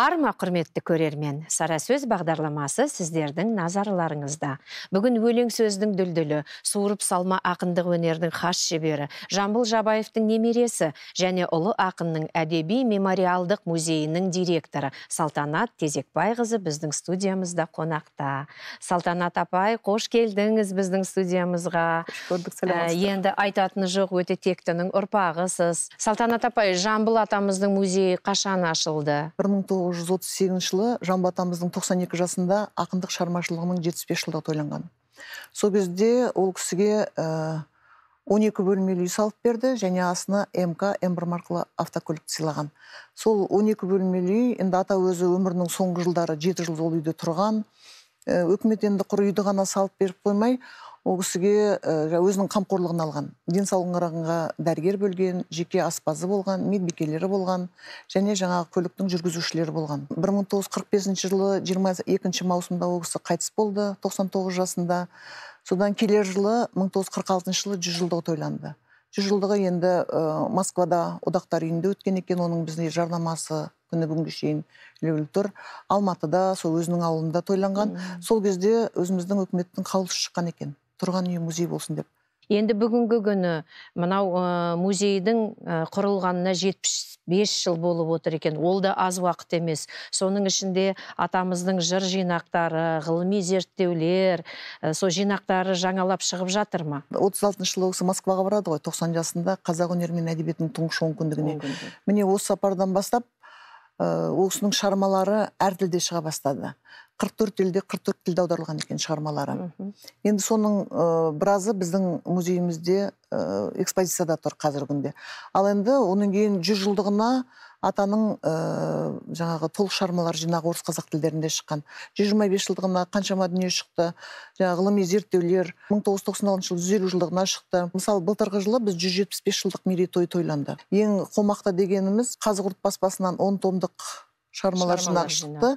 арма құрметті көрермен сара сөз бағдарламасы сіздердің назарларыңызда бүгін өлең сөздің дүлділі, суырып салма ақындық өнердің хас шебері жамбыл жабаевтың немересі және ұлы ақынның әдеби мемориалдық музейінің директоры салтанат тезекбайқызы біздің студиямызда қонақта салтанат апай қош келдіңіз біздің студиямызға көрдік ә, енді айтатыны жоқ өте тектінің ұрпағысыз салтанат апай жамбыл атамыздың музейі қашан ашылды бір тоғыз жүз отыз сегізінші жылы жамбы атамыздың тоқсан екі жасында ақындық шығармашылығының жетпіс бес жылдығы тойланған сол кезде ол кісіге э, он екі бөлмелі үй салып берді және астына мк м бір маркалы сыйлаған сол 12 бөлмелі үй енді ата өзі өмірінің соңғы жылдары жеті жыл ол үйде тұрған э, өкімет енді құр үйді ғана салып беріп қоймай ол кісіге өзінің қамқорлығын алған денсаулығын қарағанға дәрігер бөлген жеке аспазы болған медбикелері болған және жаңағы көліктің жүргізушілері болған 1945 жылы 22 маусымда ол кісі қайтыс болды 99 жасында содан келер жылы 1946 жылы жүз жылдығы тойланды жүз жылдығы енді ә, москвада одақтар үйінде өткен екен оның бізде жарнамасы күні бүгінге шейін ілулі тұр алматыда сол өзінің ауылында тойланған сол кезде өзіміздің үкіметтің қаулысы шыққан екен тұрған үй музей болсын деп енді бүгінгі күні мынау ә, музейдің ә, құрылғанына жетпіс бес жыл болып отыр екен ол да аз уақыт емес соның ішінде атамыздың жыр жинақтары ғылыми зерттеулер ә, сол жинақтары жаңалап шығып жатыр ма отыз алтыншы жылы ол москваға барады ғой тоқсан жасында қазақ өнері мен әдебиетінің тұңғыш онкүндігіне міне осы сапардан бастап Э, ол кісінің шығармалары әр тілде шыға бастады қырық төрт тілде қырық төрт тілде аударылған екен шығармалары енді соның ә, біразы біздің музейімізде ә, экспозицияда тұр қазіргі күнде ал енді оның кейін жүз жылдығына атаның ыыы э, жаңағы толық шығармалар жинағы орыс қазақ тілдерінде шыққан жүз жиырма бес жылдығына қаншама дүние шықты жаңағы ғылыми зерттеулер мың тоғыз жүз тоқсан алтыншы жылы жылдығына шықты мысалы былтырғы жылы біз жүз жетпіс бес жылдық мерейтой тойланды ең қомақты дегеніміз қазығұрт баспасынан он томдық шығармалар жинағы шықты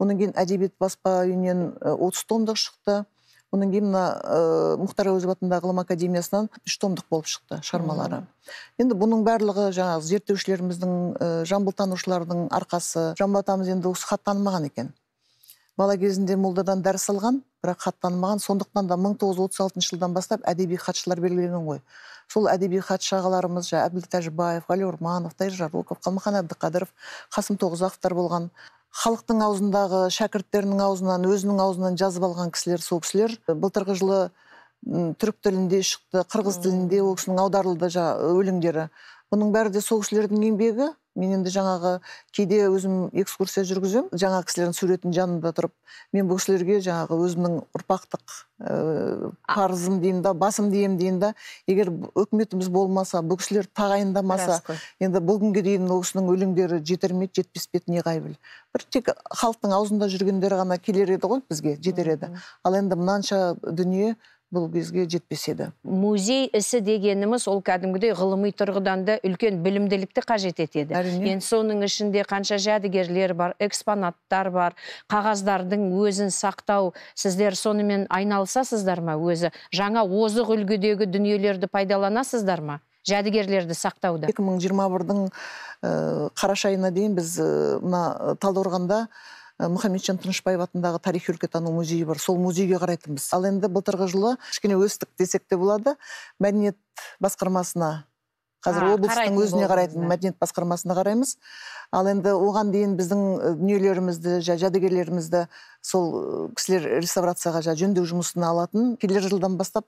одан кейін әдебиет баспа үйінен э, отыз томдық шықты одан кейін мына ә, мұхтар әуезов атындағы ғылым академиясынан үш томдық болып шықты шығармалары енді бұның барлығы жаңағы зерттеушілеріміздің жамбылтанушылардың арқасы жамбыл атамыз енді осы хат танымаған екен бала кезінде молдадан дәріс алған бірақ хат танымаған сондықтан да мың тоғыз жүз отыз алтыншы жылдан бастап әдеби хатшылар белгіленген ғой сол әдеби хатшы ағаларымыз жаңағы әбділ тәжібаев ғали орманов тайыр жароков қалмахан әбдіқадыров қасым тоғызақовтар болған халықтың аузындағы шәкірттерінің аузынан өзінің аузынан жазып алған кісілер сол кісілер былтырғы жылы түрік тілінде шықты қырғыз тілінде ол кісінің аударылды өлеңдері бұның бәрі де сол кісілердің еңбегі мен енді жаңағы кейде өзім экскурсия жүргіземін жаңағы кісілердің суретінің жанында тұрып мен бұл кісілерге жаңағы өзімнің ұрпақтық ә, парызым деймін да басым деймін деймін да егер үкіметіміз болмаса бұл кісілер тағайындамаса енді бұл күнге дейін ол кісінің өлеңдері жетер ме еді жетпес пе еді неғайбіл бір тек халықтың аузында жүргендер ғана келер еді ғой бізге жетер еді ал енді мынанша дүние бұл бізге жетпес еді музей ісі дегеніміз ол кәдімгідей ғылыми тұрғыдан да үлкен білімділікті қажет етеді әрине енді соның ішінде қанша жәдігерлер бар экспонаттар бар қағаздардың өзін сақтау сіздер сонымен айналысасыздар ма өзі жаңа озық үлгідегі дүниелерді пайдаланасыздар ма жәдігерлерді сақтауда 2021 бірдің э, қараша айына дейін біз э, мына э, талдықорғанда Э, мұхамеджан тынышбаев атындағы тарихи өлкетану музейі бар сол музейге қарайтынбыз ал енді былтырғы жылы кішкене өстік десек те болады мәдениет басқармасына қазір облыстың өзіне қарайтын мәдениет басқармасына қараймыз ал енді оған дейін біздің э, дүниелерімізді жәдігерлерімізді сол э, кісілер реставрацияға жа жөндеу жұмысына алатын келер жылдан бастап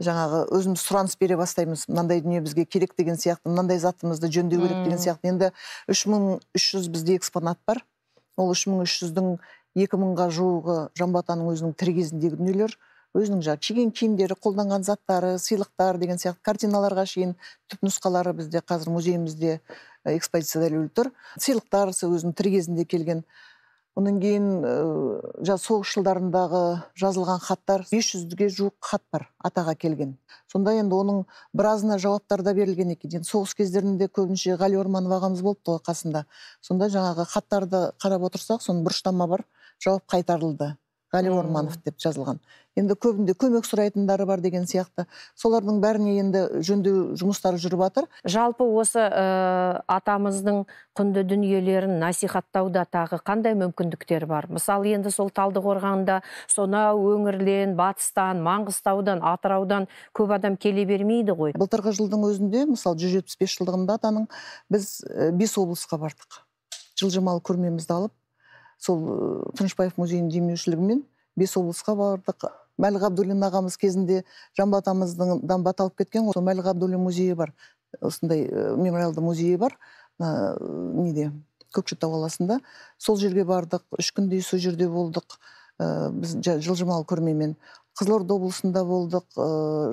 жаңағы өзіміз сұраныс бере бастаймыз мынандай дүние бізге керек деген сияқты мынандай затымызды жөндеу керек деген сияқты енді үш мың үш жүз бізде экспонат бар ол үш мың үш жүздің екі мыңға жуығы жамбы өзінің тірі кезіндегі дүниелер өзінің жаңағы киген киімдері қолданған заттары сыйлықтар деген сияқты картиналарға шейін түпнұсқалары бізде қазір музейімізде э, экспозицияда ілулі тұр сыйлықтар өзінің тірі кезінде келген одан кейін ыыы э, соғыс жылдарындағы жазылған хаттар 500-ге жуық хат бар атаға келген сонда енді оның біразына жауаптар да берілген екен енді соғыс кездерінде көбінше ғали орманов ағамыз болыпты ғой қасында сонда жаңағы хаттарды қарап отырсақ соның бұрыштама бар жауап қайтарылды ғали орманов деп жазылған енді көбінде көмек сұрайтындары бар деген сияқты солардың бәріне енді жөндеу жұмыстары жүріп жатыр жалпы осы ә, атамыздың құнды дүниелерін насихаттауда тағы қандай мүмкіндіктер бар мысалы енді сол талдықорғанда сонау өңірлен батыстан маңғыстаудан атыраудан көп адам келе бермейді ғой былтырғы жылдың өзінде мысалы жүз жетпіс бес жылдығында атаның біз э, бес облысқа бардық жылжымалы көрмемізді алып сол э, тынышбаев музейінің демеушілігімен бес облысқа бардық мәлік ғабдуллин ағамыз кезінде жамбы атамыздың бата алып кеткен ғой сол мәлік ғабдуллин музейі бар осындай э, мемориалды музейі бар ә, неде көкшетау қаласында сол жерге бардық үш күндей сол жерде болдық ә, біз жылжымалы көрмемен қызылорда облысында болдық ә,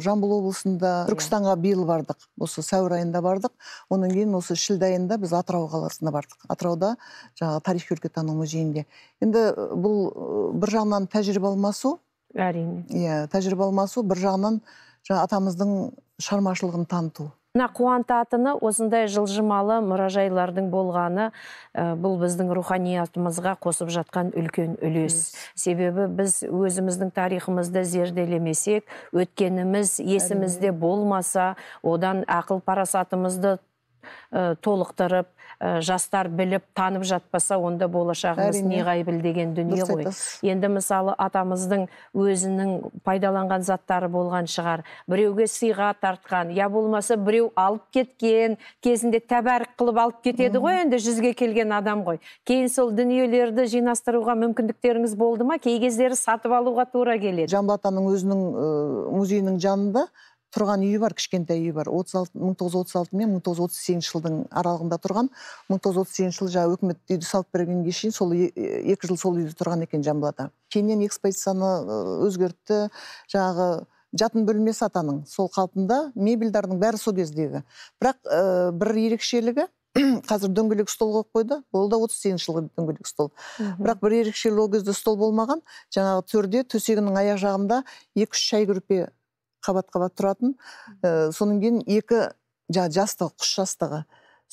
жамбыл облысында иә. түркістанға биыл бардық осы сәуір айында бардық одан кейін осы шілде айында біз атырау қаласына бардық атырауда жаңағы тарихи өлкетану музейінде енді бұл бір жағынан тәжірибе алмасу әрине иә тәжірибе алмасу бір жағынан жаңа атамыздың шығармашылығын таныту мына қуантатыны осындай жылжымалы мұражайлардың болғаны э, бұл біздің руханиятымызға қосып жатқан үлкен үлес себебі біз өзіміздің тарихымызды зерделемесек өткеніміз есімізде болмаса одан ақыл парасатымызды Э, толықтырып э, жастар біліп танып жатпаса онда болашағымыз неғайбіл деген дүние ғой енді мысалы атамыздың өзінің пайдаланған заттары болған шығар біреуге сыйға тартқан я болмаса біреу алып кеткен кезінде тәбәрік қылып алып кетеді ғой енді жүзге келген адам ғой кейін сол дүниелерді жинастыруға мүмкіндіктеріңіз болды ма кей кездері сатып алуға тура келеді жамбыл атаның өзінің ә, музейінің жанында тұрған үйі бар кішкентай үйі бар отыз алты мың тоғыз жүз отыз алты мен мың тоғыз жүз отыз сегізінші жылдың аралығында тұрған мың тоғыз жүз отыз сегізінші жылы жаңағы үкімет үйді салып бергенге шейін сол екі жыл сол үйде тұрған екен ата кейіннен экспозицияны өзгертті жаңағы жатын бөлмесі атаның сол қалпында мебельдардың бәрі сол кездегі бірақ ә, бір ерекшелігі қазір дөңгелек стол қойып қойды ол да отыз сегізінші жылғы дөңгелек стол бірақ бір ерекшелігі ол кезде стол болмаған жаңағы төрде төсегінің аяқ жағында екі үш шай көрпе қабат қабат тұратын ә, э, содан кейін екі жаңағы жастығы құс жастығы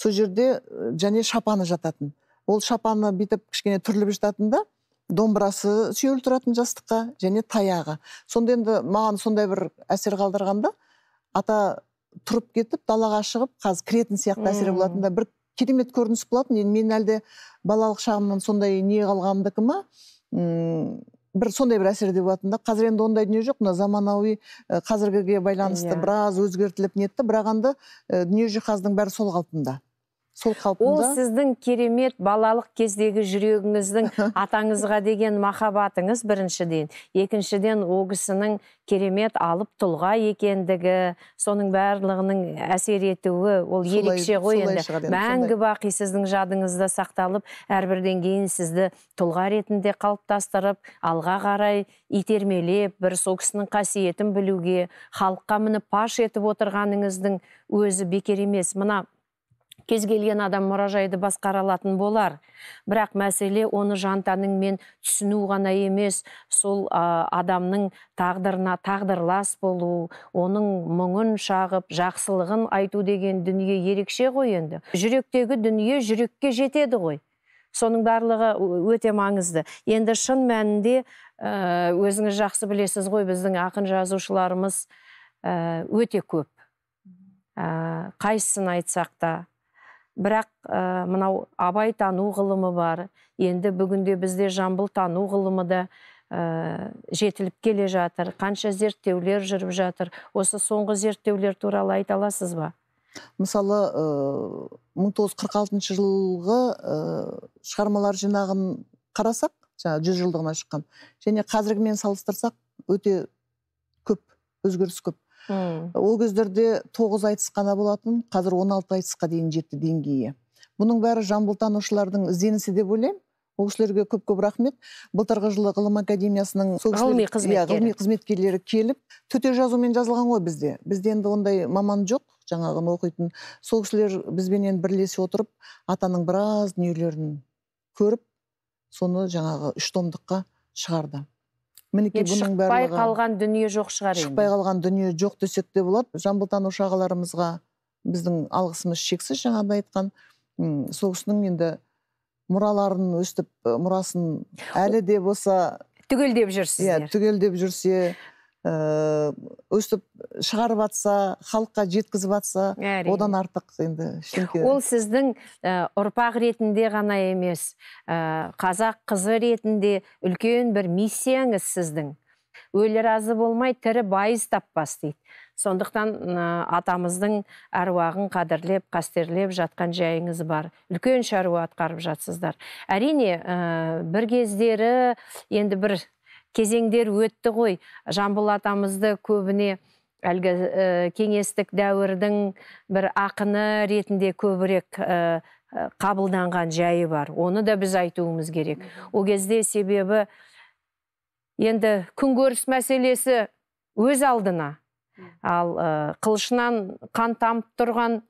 сол жерде э, және шапаны жататын ол шапаны бүйтіп кішкене түріліп жататын да домбырасы сүйеулі тұратын жастыққа және таяғы сонда енді маған сондай бір әсер қалдырғанда ата тұрып кетіп далаға шығып қазір кіретін сияқты әсер болатын да бір керемет көрініс болатын енді мен әлде балалық шағымнан сондай не қалғандікі ма бір сондай бір әсерде болатын да қазір енді ондай дүние жоқ мына заманауи қазіргіге байланысты иә. біраз өзгертіліп нетті бірақ енді дүние жиһаздың бәрі сол қалпында сол қалпында ол сіздің керемет балалық кездегі жүрегіңіздің атаңызға деген махаббатыңыз біріншіден екіншіден ол кісінің керемет алып тұлға екендігі соның барлығының әсер етуі ол ерекше ғой енді мәңгі бақи сіздің жадыңызда сақталып әрбірден кейін сізді тұлға ретінде қалыптастырып алға қарай итермелеп бір сол кісінің қасиетін білуге халыққа мініп паш етіп отырғаныңыздың өзі бекер емес мына кез келген адам мұражайды басқара алатын болар бірақ мәселе оны жантаның мен түсіну ғана емес сол ә, адамның тағдырына тағдырлас болу оның мұңын шағып жақсылығын айту деген дүние ерекше ғой енді жүректегі дүние жүрекке жетеді ғой соның барлығы өте маңызды енді шын мәнінде өзіңіз жақсы білесіз ғой біздің ақын жазушыларымыз өте көп ә, қайсысын айтсақ та бірақ ә, мынау абай тану ғылымы бар енді бүгінде бізде жамбыл тану ғылымы да ә, жетіліп келе жатыр қанша зерттеулер жүріп жатыр осы соңғы зерттеулер туралы айта аласыз ба мысалы э, ыыы жылғы ә, шығармалар жинағын қарасақ жаңа жүз жылдығына шыққан және қазіргімен салыстырсақ өте көп өзгеріс көп ол кездерде тоғыз айтыс қана болатын қазір он алты айтысқа дейін жетті деңгейі бұның бәрі жамбылтанушылардың ізденісі деп ойлаймын ол кісілерге көп көп рахмет былтырғы жылы ғылым академиясының ғылыми қызметкері иә, ғылыми қызметкерлері келіп төте жазумен жазылған ғой бізде бізде енді ондай маман жоқ жаңағы оқитын сол кісілер бізбенен бірлесе отырып атаның біраз дүниелерін көріп соны жаңағы үш томдыққа шығарды шықпай қалған дүние жоқ шығар шықпай қалған дүние жоқ десек те болады жамбылтанушы ағаларымызға біздің алғысымыз шексіз жаңағыдай айтқан соғысының енді мұраларын өстіп мұрасын әлі де болса түгелдеп жүрсіздер иә түгелдеп жүрсе Э, өстіп шығарып жатса халыққа жеткізіп жатса одан артық енді ештеңке ол сіздің ә, ұрпақ ретінде ғана емес ә, қазақ қызы ретінде үлкен бір миссияңыз сіздің өлі разы болмай тірі байыз таппас дейді сондықтан атамыздың әруағын қадірлеп қастерлеп жатқан жайыңыз бар үлкен шаруа атқарып жатсыздар әрине бір кездері енді бір кезеңдер өтті ғой жамбыл атамызды көбіне әлгі ә, кеңестік дәуірдің бір ақыны ретінде көбірек ә, қабылданған жайы бар оны да біз айтуымыз керек ол кезде себебі енді күнкөріс мәселесі өз алдына ал ә, қылышынан қан тамып тұрған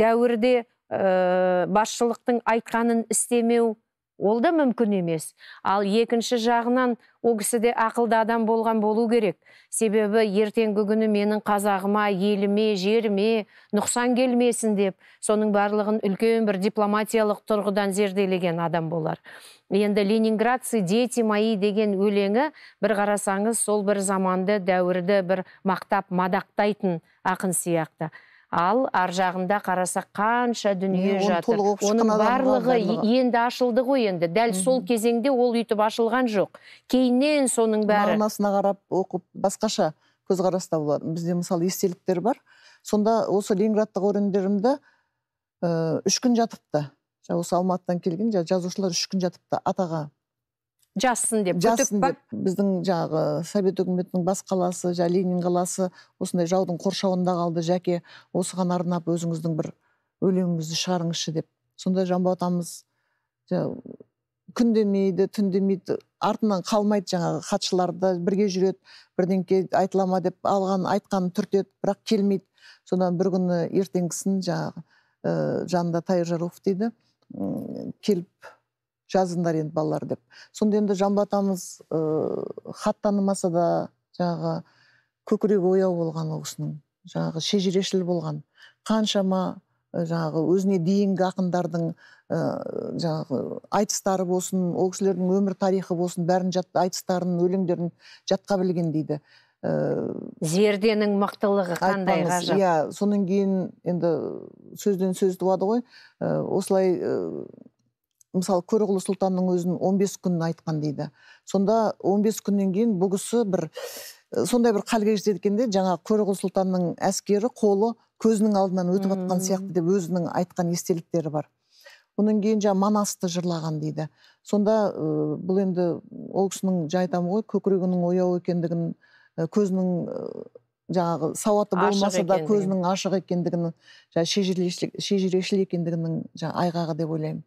дәуірде ә, басшылықтың айтқанын істемеу ол да мүмкін емес ал екінші жағынан ол кісі де ақылды адам болған болу керек себебі ертеңгі күні менің қазағыма еліме жеріме нұқсан келмесін деп соның барлығын үлкен бір дипломатиялық тұрғыдан зерделеген адам болар енді ленинградцы дети мои деген өлеңі бір қарасаңыз сол бір заманды дәуірді бір мақтап мадақтайтын ақын сияқты ал ар жағында қарасақ қанша дүние жатыр оның барлығы енді ашылды ғой енді дәл сол кезеңде ол үйтіп ашылған жоқ кейіннен соның бәрі мағынасына қарап оқып басқаша көзқараста болады бізде мысалы естеліктер бар сонда осы ленинградтық өрендерімді э, үш күн жатыпты осы алматыдан келген жазушылар үш күн жатыпты атаға жазсын деп жазсын деп біздің жаңағы совет үкіметінің бас қаласы жаңа ленин қаласы осындай жаудың қоршауында қалды жәке осыған арнап өзіңіздің бір өлеңіңізді шығарыңызшы деп сонда жанбол атамыз күндемейді, демейді артынан қалмайды жаңағы хатшыларды бірге жүреді бірдеңке айтыла ма деп алған айтқанын түртеді бірақ келмейді содан бір күні ертеңгісін жаңағы ә, жанында тайыр жаров дейді келіп жазыңдар енді балалар деп сонда енді жамбатамыз атамыз ыыы хат танымаса да жаңағы көкірегі ояу болған ол кісінің жаңағы шежірешіл болған қаншама жаңағы өзіне дейінгі ақындардың ә, жаңағы айтыстары болсын ол кісілердің өмір тарихы болсын бәрін жат, айтыстарын өлеңдерін жатқа білген дейді ә, зерденің мықтылығы қандай ғажап иә содан кейін енді сөзден сөз туады ғой ә, осылай мысалы көріғұлы сұлтанның өзін 15 күн айтқан дейді сонда 15 күннен кейін бұл кісі бір сондай бір халге жетеді екен де жаңағы сұлтанның әскері қолы көзінің алдынан өтіп жатқан сияқты деп өзінің айтқан естеліктері бар одан кейін жаңағы манасты жырлаған дейді сонда ә, бұл енді ол кісінің жаңа айтамын ғой көкірегінің ояу екендігін ә, көзінің жаңағы сауаты болмаса да көзінің ашық екендігінің жаңағы шежірешіл екендігінің жаңағы айғағы деп ойлаймын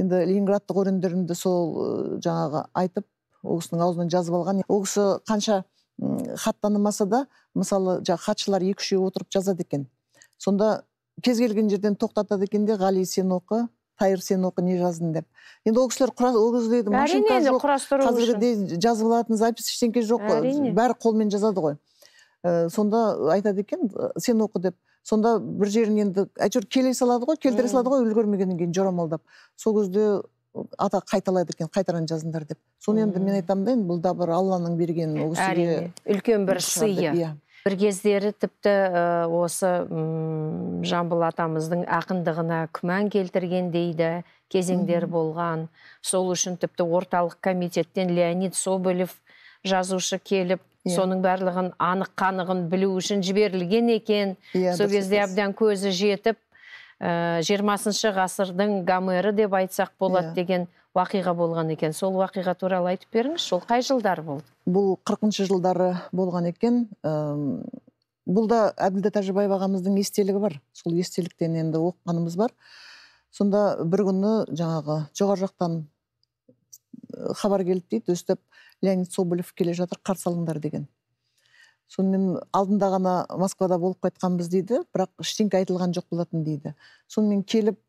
енді ленинградтық өрендерімді сол жаңағы айтып ол кісінің аузынан жазып алған ол кісі қанша хат танымаса да мысалы жаңағы хатшылар екі үшеу отырып жазады екен сонда кез келген жерден тоқтатады екен де ғали сен оқы тайыр сен оқы не жаздың деп енді ол кісілер ол кездегі машинка жоқ қазіргідей жазып алатын запись ештеңке жоқ қой бәрі қолмен жазады ғой ә, сонда айтады екен сен оқы деп сонда бір жерін енді әйтеуір келе салады ғой келтіре салады ғой үлгермегеннен кейін жорамалдап сол кезде ата қайталайды екен қайтаран жазыңдар деп соны енді мен айтамын да енді бұл да бір алланың берген ол үлкен бір сыйы иә. иә бір кездері тіпті осы жамбыл атамыздың ақындығына күмән келтірген дейді кезеңдер болған сол үшін тіпті орталық комитеттен леонид соболев жазушы келіп yeah. Иә. соның барлығын анық қанығын білу үшін жіберілген екен yeah, иә, сол кезде әбден көзі жетіп э, жиырмасыншы ғасырдың гомері деп айтсақ болады yeah. Иә. деген уақиға болған екен сол уақиға туралы айтып беріңізші ол қай жылдар болды бұл қырқыншы жылдары болған екен Әм, бұл да әбділда тәжібаев ағамыздың естелігі бар сол естеліктен енді оқығанымыз бар сонда бір күні жаңағы жоғары жақтан э, хабар келді дейді өстіп леонид соболев келе жатыр қарсы алыңдар деген сонымен алдында ғана москвада болып қайтқанбыз дейді бірақ ештеңке айтылған жоқ болатын дейді сонымен келіп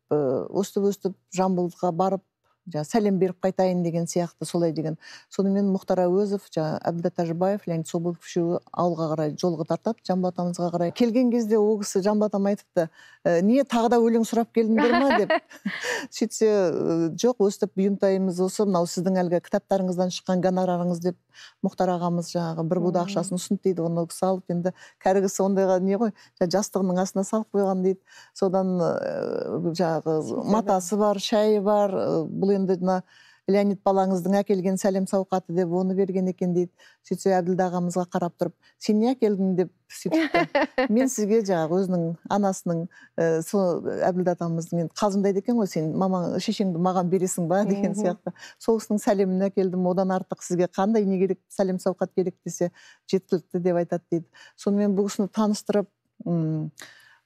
өстіп өстіп жамбылға барып жаңағы сәлем беріп қайтайын деген сияқты солай деген сонымен мұхтар әуезов жаңағы әбділда тәжібаев леонид соболев үшеуі ауылға қарай жолға тартады жамбы атамызға қарай келген кезде ол кісі жамбы атам айтыпты ә, не тағы да өлең сұрап келдіңдер ма деп сөйтсе «Э, жоқ өстіп бұйымтайымыз осы мынау сіздің әлгі кітаптарыңыздан шыққан гонорарыңыз деп мұхтар ағамыз жаңағы бір буда ақшасын ұсынды дейді оны ол кісі алып енді кісі ондайға не ғой жастығының астына салып қойған дейді содан э, жаңағы матасы бар шайы бар бұл енді мына леонид балаңыздың әкелген сәлем сауқаты деп оны берген екен дейді сөйтсе әбділда ағамызға қарап тұрып сен не әкелдің деп сөйтіпті мен сізге жаңағы өзінің анасының ә, сол әбділда атамыздың енді қалжыңдайды екен ғой сен мамаң шешеңді маған бересің ба деген сияқты сол кісінің сәлемін әкелдім одан артық сізге қандай не керек сәлем сауқат керек десе жеткілікті деп айтады дейді сонымен бұл кісіні таныстырып м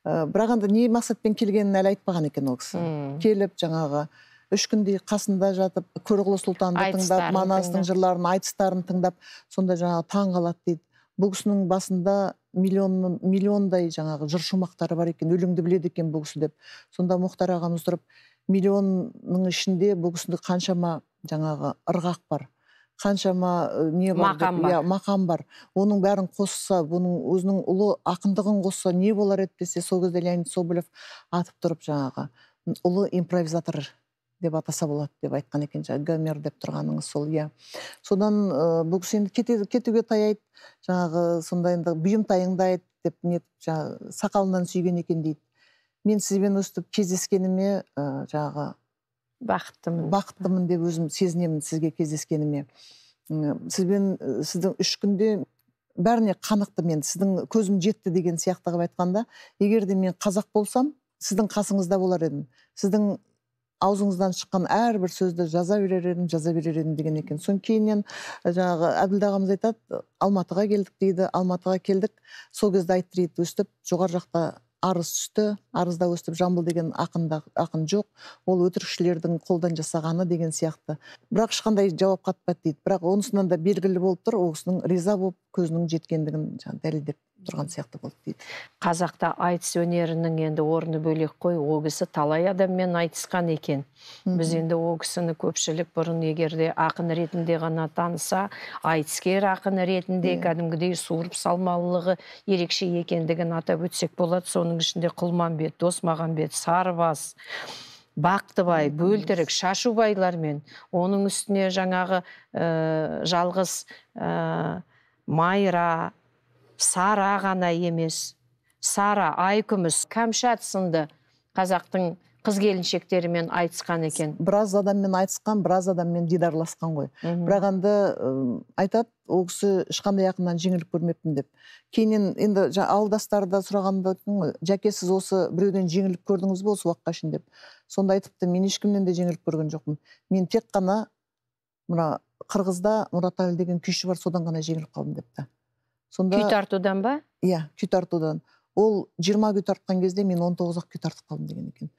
ә, бірақ енді не мақсатпен келгенін әлі айтпаған екен ол кісі келіп жаңағы үш күндей қасында жатып көрғұлы сұлтанды тыңдап манастың жырларын айтыстарын тыңдап сонда жаңағы таң қалады дейді бұл кісінің басында миллион миллиондай жаңағы жыр шумақтары бар екен өлеңді біледі екен бұл кісі деп сонда мұхтар ағамыз тұрып миллионның ішінде бұл кісінде қаншама жаңағы ырғақ бар қаншама э, не бар мақам иә, бар, иә мақам бар оның бәрін қосса бұның өзінің ұлы ақындығын қосса не болар еді десе сол кезде леонид соболев атып тұрып жаңағы ұлы импровизатор деп атаса болады деп айтқан екен жаңағы гомер деп тұрғаныңыз сол иә содан ә, бұл кісі енді кетуге таяйды жаңағы сонда енді бұйымтайыңды деп нетіп жаңағы сақалынан сүйген екен дейді мен сізбен өстіп кездескеніме ә, жаңағы бақыттымын бақыттымын деп өзім сезінемін сізге кездескеніме сізбен сіздің үш күнде бәріне қанықты мен сіздің көзім жетті деген сияқты қылып айтқанда егер де мен қазақ болсам сіздің қасыңызда болар едім сіздің аузыңыздан шыққан әрбір сөзді жаза берер едім жаза берер едім деген екен содан кейіннен э, жаңағы әбділда ағамыз айтады алматыға келдік дейді алматыға келдік сол кезде айтты дейді өстіп жоғары жақта арыз түсті арызда өстіп жамбыл деген ақында, ақын жоқ ол өтірікшілердің қолдан жасағаны деген сияқты бірақ ешқандай жауап қатпады дейді бірақ онысынан да белгілі болып тұр ол кісінің риза болып көзінің жеткендігін жаңағы дәлелдеп тұрған сияқты болды дейді қазақта айтыс өнерінің енді орны бөлек қой ол кісі талай адаммен айтысқан екен біз енді ол кісіні көпшілік бұрын егерде ақын ретінде ғана таныса айтыскер ақын ретінде иә. кәдімгідей суырып салмалылығы ерекше екендігін атап өтсек болады соның ішінде құлманбет досмағамбет сарыбас бақтыбай бөлтірік шашубайлармен оның үстіне жаңағы ә, жалғыз ә, майра сара ғана емес сара айкүміс кәмшат сынды қазақтың қыз келіншектерімен айтысқан екен біраз адаммен айтысқан біраз адаммен дидарласқан ғой Үху. бірақ енді айтады ол кісі ешқандай ақыннан жеңіліп көрмеппін деп кейіннен енді да сұрағанда жәке сіз осы біреуден жеңіліп көрдіңіз бе осы уақытқа шейін деп сонда айтыпты мен ешкімнен де жеңіліп көрген жоқпын мен тек қана мына қырғызда мұратәлі деген күйші бар содан ғана жеңіліп қалдым депті сонда күй тартудан ба иә күй тартудан ол жиырма күй тартқан кезде мен он тоғыз ақ күй тартып қалдым деген екен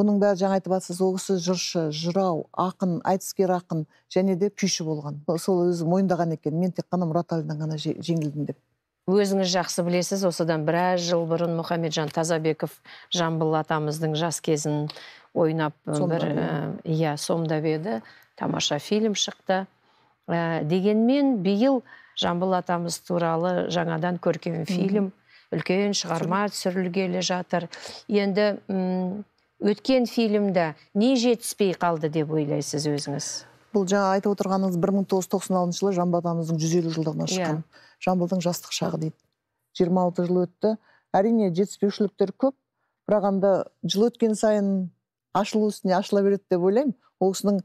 бұның бәрі жаңа айтып жатсыз ол кісі жыршы жырау ақын айтыскер ақын және де күйші болған сол өзі мойындаған екен мен тек қана мұраталидан ғана жеңілдім деп өзіңіз жақсы білесіз осыдан біраз жыл бұрын мұхамеджан тазабеков жамбыл атамыздың жас кезін ойнап бір иә сомдап еді тамаша фильм шықты ә, дегенмен биыл жамбыл атамыз туралы жаңадан көркем фильм үлкен шығарма түсірілгелі жатыр енді өткен фильмде не жетіспей қалды деп ойлайсыз өзіңіз бұл жаңа айтып отырғаныңыз бір мың тоғыз тоқсан жылы жамбыл атамыздың жүз елу жылдығына иә. шыққан жамбылдың жастық шағы дейді 26 жыл өтті әрине жетіспеушіліктер көп бірақ енді жыл өткен сайын ашылу үстіне ашыла береді деп ойлаймын ол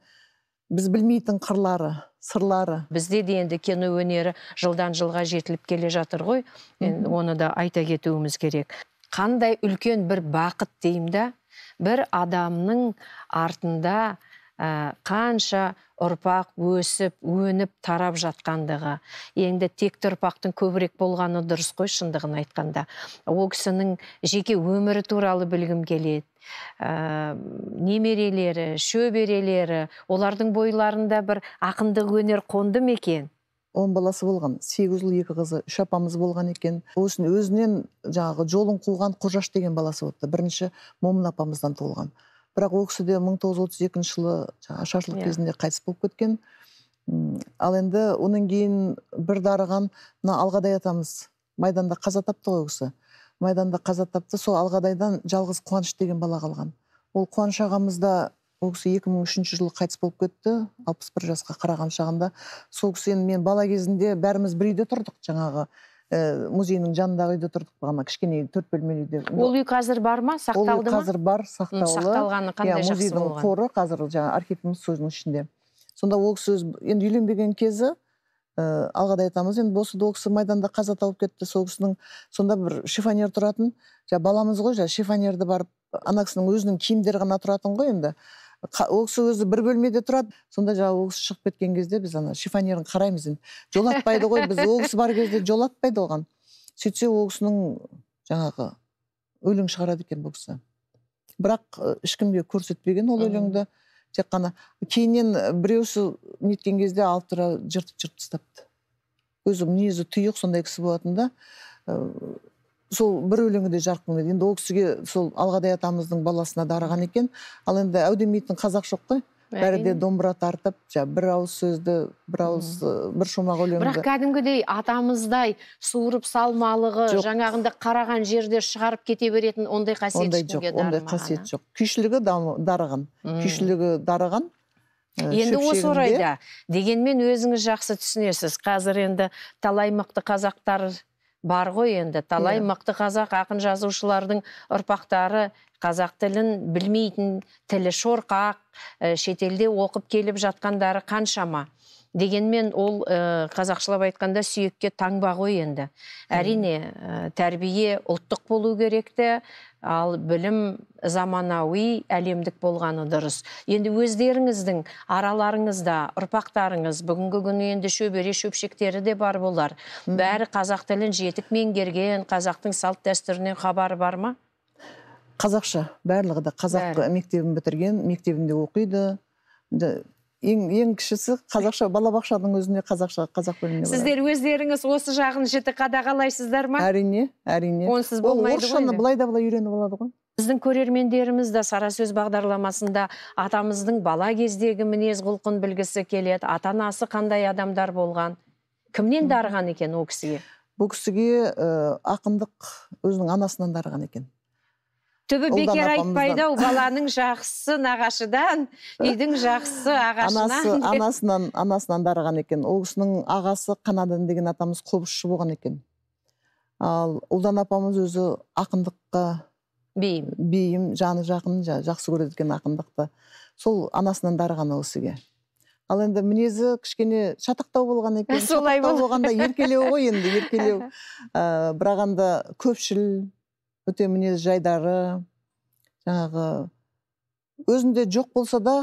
біз білмейтін қырлары сырлары бізде де енді кино өнері жылдан жылға жетіліп келе жатыр ғой мен оны да айта кетуіміз керек қандай үлкен бір бақыт деймін да бір адамның артында ә, қанша ұрпақ өсіп өніп тарап жатқандығы енді тек ұрпақтың көбірек болғаны дұрыс қой шындығын айтқанда ол кісінің жеке өмірі туралы білгім келеді ә, немерелері шөберелері олардың бойларында бір ақындық өнер қонды ма екен он баласы болған сегіз ұл екі қызы үш апамыз болған екен ол өзінен жаңағы жолын қуған қожаш деген баласы болыпты бірінші момын апамыздан туылған бірақ ол кісі де мың тоғыз жүз отыз екінші жылы ашаршылық иә. кезінде қайтыс болып кеткен ал енді оның кейін бір дарыған мына алғадай атамыз майданда қаза тапты ғой ол кісі майданда қаза тапты сол алғадайдан жалғыз қуаныш деген бала қалған ол қуаныш ағамыз да ол кісі екі мың үшінші жылы қайтыс болып кетті алпыс бір жасқа қараған шағында сол кісі енді мен бала кезінде бәріміз бір үйде тұрдық жаңағы ә, музейінің жанындағы үйде тұрдық ғана кішкене төрт бөлмелі үйде ол үй қазір бар ма сақталды ол үй қазір бар сақтаулы сақталғаны қандай жақсы музейдің қоры қазір жаңағы архивіміз соның ішінде сонда ол кісі енді үйленбеген кезі ыыы алғада айтамыз енді болса да ол кісі майданда қаза тауып кетті сол кісінің сонда бір шифонер тұратын жаңағы баламыз ғой жаңағы шифонерді барып ана кісінің өзінің киімдері ғана тұратын ғой енді ол кісі өзі бір бөлмеде тұрады сонда жаңағы ол кісі шығып кеткен кезде біз ана шифонерін қараймыз енді жолатпайды ғой біз ол кісі бар кезде жолатпайды оған сөйтсе ол кісінің жаңағы өлең шығарады екен бұл кісі бірақ ешкімге көрсетпеген ол өлеңді тек қана кейіннен біреусі неткен кезде алып тұра жыртып жыртып тастапты өзі мінезі тұйық сондай кісі болатын да сол бір өлеңі де жарық көрмеді енді ол кісіге сол алғадай атамыздың баласына дарыған екен ал енді әудемейтін қазақ жоқ қой бәрі де домбыра тартып жаңағы бір ауыз сөзді бір ауыз бір шумақ өлеңді бірақ кәдімгідей атамыздай суырып салмалығы жаңағында қараған жерде шығарып кете беретін ондай қасиет ондай жоқ ондай қасиет жоқ күйшілігі дарыған күйшілігі дарыған енді осы орайда дегенмен өзіңіз жақсы түсінесіз қазір енді талай мықты қазақтар бар ғой енді талай yeah. Иә. мықты қазақ ақын жазушылардың ұрпақтары қазақ тілін білмейтін тілі шорқақ ә, шетелде оқып келіп жатқандары қаншама дегенмен ол ә, қазақшылап айтқанда сүйекке таңба ғой енді әрине ә, тәрбие ұлттық болу керек те ал білім заманауи әлемдік болғаны дұрыс енді өздеріңіздің араларыңызда ұрпақтарыңыз бүгінгі күні енді шөбере шөпшектері де бар болар бәрі қазақ тілін жетік меңгерген қазақтың салт дәстүрінен хабары бар ма қазақша барлығы да қазақ мектебін бітірген мектебінде оқиды ең ең кішісі қазақша балабақшаның өзіне қазақша қазақ бөліміне сіздер өздеріңіз осы жағын жіті қадағалайсыздар ма әрине әрине онсыз болмайды ол орысшаны былай да былай үйреніп алады ғой біздің көрермендеріміз де сара сөз бағдарламасында атамыздың бала кездегі мінез құлқын білгісі келеді ата анасы қандай адамдар болған кімнен дарыған екен ол кісіге бұл кісіге ақындық өзінің анасынан дарыған екен түбі бекер айтпайды ау баланың жақсысы нағашыдан үйдің жақсысы ағашынан анасынан анасынан дарыған екен ол кісінің ағасы қанадан деген атамыз қобызшы болған екен ал ұлдан апамыз өзі ақындыққа бейім бейім жаны жақын жақсы көреді екен ақындықты сол анасынан дарыған ол кісіге ал енді мінезі кішкене шатақтау болған екен солай болғанда еркелеу ғой енді еркелеу ыыы ә, бірақ енді көпшіл өте мінез жайдары жаңағы өзінде жоқ болса да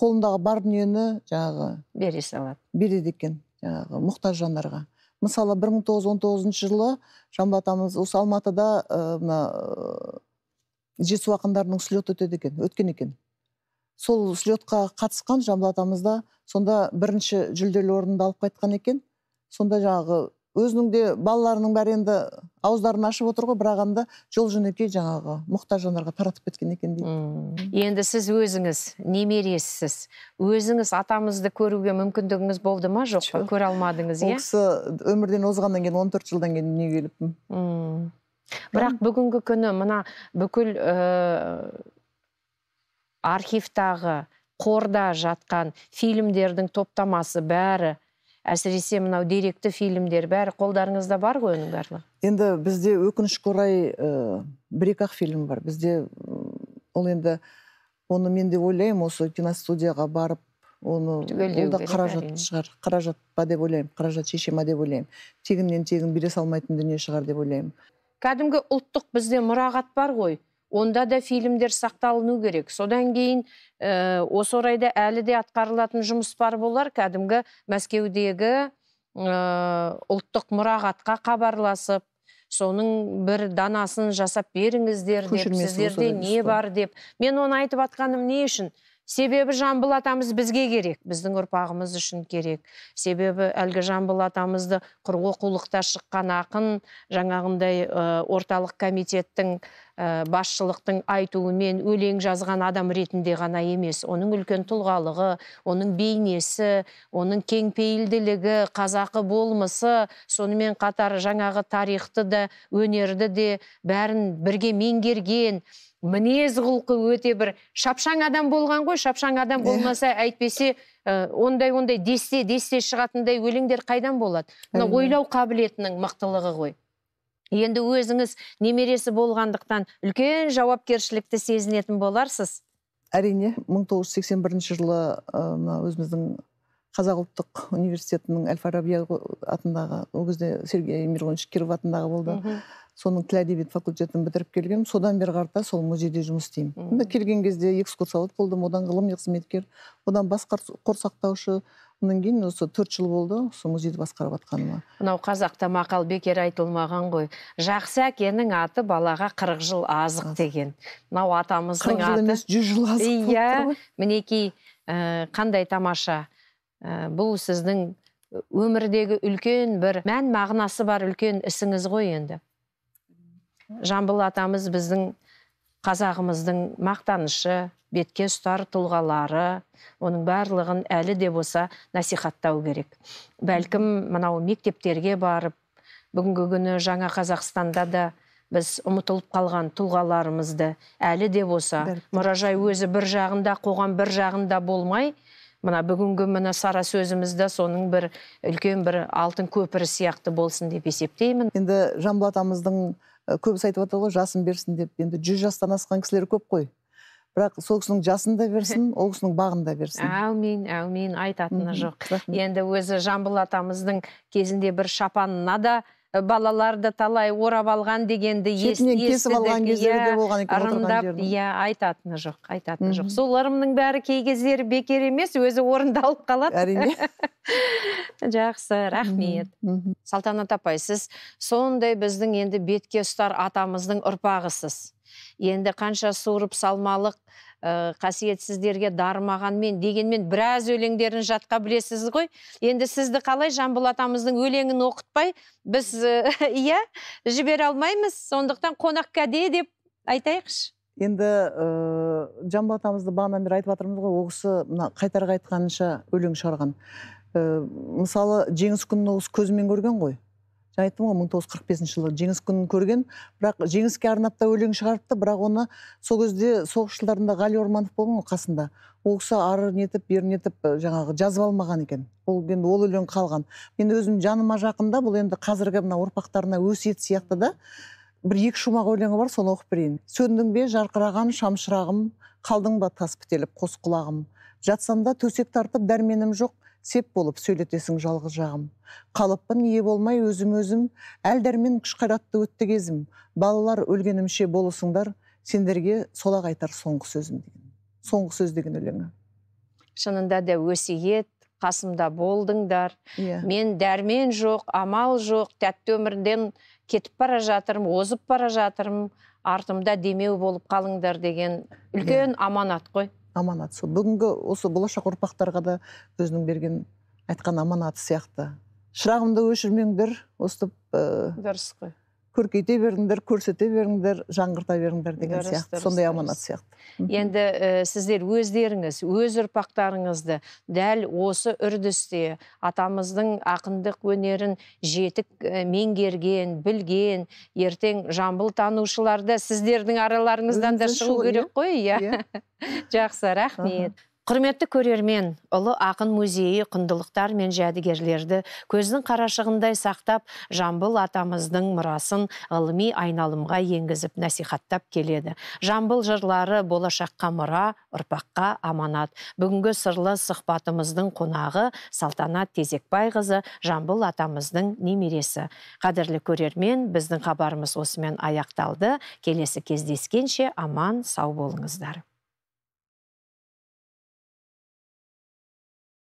қолындағы бар дүниені жаңағы бере салады береді екен жаңағы мұқтаж жандарға мысалы бір мың тоғыз жүз он тоғызыншы жылы жамбыл атамыз осы алматыда мына ә, жетісу ақындарының слеті өтеді екен өткен екен сол слетқа қатысқан жамбыл атамыз да сонда бірінші жүлделі орынды алып қайтқан екен сонда жаңағы өзінің де балаларының бәрі енді ауыздарын ашып отыр ғой бірақ енді жол жөнекей жаңағы мұқтаж жандарға таратып кеткен екен дейді енді сіз өзіңіз немересіз өзіңіз атамызды көруге мүмкіндігіңіз болды ма жоқ па көре алмадыңыз иә ол кісі өмірден озғаннан кейін 14 жылдан кейін дүниеге келіппін бірақ бүгінгі күні мына бүкіл э, архивтағы қорда жатқан фильмдердің топтамасы бәрі әсіресе мынау деректі фильмдер бәрі қолдарыңызда бар ғой оның барлығы енді бізде өкінішке орай ә, бір екі ақ фильм бар бізде ол енді оны мен де ойлаймын осы киностудияға барып оны ол да қаражат шығар қаражат па деп ойлаймын қаражат шеше ма деп ойлаймын тегіннен тегін бере салмайтын дүние шығар деп ойлаймын кәдімгі ұлттық бізде мұрағат бар ғой онда да фильмдер сақталыну керек содан кейін ә, осы орайда әлі де атқарылатын жұмыс бар болар кәдімгі мәскеудегі ә, ұлттық мұрағатқа хабарласып соның бір данасын жасап беріңіздер деп сіздерде не бар деп мен оны айтып атқаным не үшін себебі жамбыл атамыз бізге керек біздің ұрпағымыз үшін керек себебі әлгі жамбыл атамызды құр оқулықта шыққан ақын жаңағындай ә, орталық комитеттің Э, басшылықтың айтуымен өлең жазған адам ретінде ғана емес оның үлкен тұлғалығы оның бейнесі оның кеңпейілділігі қазақы болмысы сонымен қатар жаңағы тарихты да өнерді де бәрін бірге меңгерген мінез құлқы өте бір шапшаң адам болған ғой шапшаң адам иә. болмаса әйтпесе ә, ондай ондай десте десте шығатындай өлеңдер қайдан болады мына ойлау қабілетінің мықтылығы ғой енді өзіңіз немересі болғандықтан үлкен жауапкершілікті сезінетін боларсыз әрине 1981 жылы мына өзіміздің қазақ ұлттық университетінің әл фараби атындағы ол кезде сергей миронович киров атындағы болды соның тіл әдебиет факультетін бітіріп келгенмін содан бері қарата сол музейде жұмыс істеймін енді келген кезде экскурсовод болдым одан ғылыми қызметкер одан бас қорсақтаушы одан кейін осы төрт жыл болды осы музейді басқарып жатқаныма мынау қазақта мақал бекер айтылмаған ғой жақсы әкенің аты балаға қырық жыл азық деген мынау атамыздың аты емес жүз жыл азық иә мінекей э, қандай тамаша э, бұл сіздің э, өмірдегі үлкен бір мән мағынасы бар үлкен ісіңіз ғой енді жамбыл атамыз біздің қазағымыздың мақтанышы бетке ұстар тұлғалары оның барлығын әлі де болса насихаттау керек бәлкім мынау мектептерге барып бүгінгі күні жаңа қазақстанда да біз ұмытылып қалған тұлғаларымызды әлі де болса мұражай өзі бір жағында қоған бір жағында болмай мына бүгінгі міне сара сөзіміз де соның бір үлкен бір алтын көпірі сияқты болсын деп есептеймін енді жамбыл атамыздың Э, көбісі айтып жатыр ғой жасын берсін деп енді жүз жастан асқан кісілер көп қой бірақ сол кісінің жасын да берсін ол кісінің бағын да берсін әумин әумин айтатыны жоқ енді өзі жамбыл атамыздың кезінде бір шапанына да Э, балаларды талай орап алған дегенді ырымдап иә айтатыны жоқ айтатыны жоқ сол ырымның бәрі кей кездері бекер емес өзі орындалып қалады әрине жақсы рахмет салтанат апай сіз сондай біздің енді бетке ұстар атамыздың ұрпағысыз енді қанша суырып салмалық Э, қасиет сіздерге дарымағанмен дегенмен біраз өлеңдерін жатқа білесіз ғой енді сізді қалай жамбыл атамыздың өлеңін оқытпай біз э, иә жібере алмаймыз сондықтан қонақ кәде деп айтайықшы енді ыыы э, жамбыл атамызды бағанадан бері айтып жатырмыз ғой ол кісі мына қайтарға айтқанынша өлең шығарған ыыы мысалы жеңіс күнін ол көзімен көрген ғой жаңа айттым ғой мың тоғыз жүз қырық бесінші жылы жеңіс күнін көрген бірақ жеңіске арнап та өлең шығарыпты бірақ оны сол кезде соғыс жылдарында ғали орманов болған ғой қасында ол кісі ары нетіп бері нетіп жаңағы жазып алмаған екен ол енді ол өлең қалған мен өзім жаныма жақында бұл енді қазіргі мына ұрпақтарына өсиет сияқты да бір екі шумақ өлеңі бар соны оқып берейін сөндің бе жарқыраған шамшырағым қалдың ба тас бітеліп қос құлағым жатсам да төсек тартып дәрменім жоқ сеп болып сөйлетесің жалғыз жағым қалыппын ие болмай өзім өзім әл дәрмен күш қайратты өтті кезім балалар өлгенімше болысыңдар сендерге солақ айтар соңғы сөзім деген соңғы сөз деген өлеңі шынында да өсиет қасымда болдыңдар yeah. Иә. мен дәрмен жоқ амал жоқ тәтті өмірден кетіп бара жатырмын озып бара жатырмын артымда демеу болып қалыңдар деген үлкен иә. аманат қой аманат сол бүгінгі осы болашақ ұрпақтарға да өзінің берген айтқан аманаты сияқты шырағымды өшірмеңдер осы ыыы э, дұрыс қой көркейте беріңдер көрсете беріңдер жаңғырта беріңдер деген сияқты сондай аманат сияқты енді э, сіздер өздеріңіз өз ұрпақтарыңызды дәл осы үрдісте атамыздың ақындық өнерін жетік ә, меңгерген білген ертең жамбыл танушылар сіздердің араларыңыздан да шығу керек иә? қой иә, иә. жақсы рахмет құрметті көрермен ұлы ақын музейі құндылықтар мен жәдігерлерді көздің қарашығындай сақтап жамбыл атамыздың мұрасын ғылыми айналымға енгізіп насихаттап келеді жамбыл жырлары болашаққа мұра ұрпаққа аманат бүгінгі сырлы сұхбатымыздың қонағы салтанат тезекбайқызы жамбыл атамыздың немересі қадірлі көрермен біздің хабарымыз осымен аяқталды келесі кездескенше аман сау болыңыздар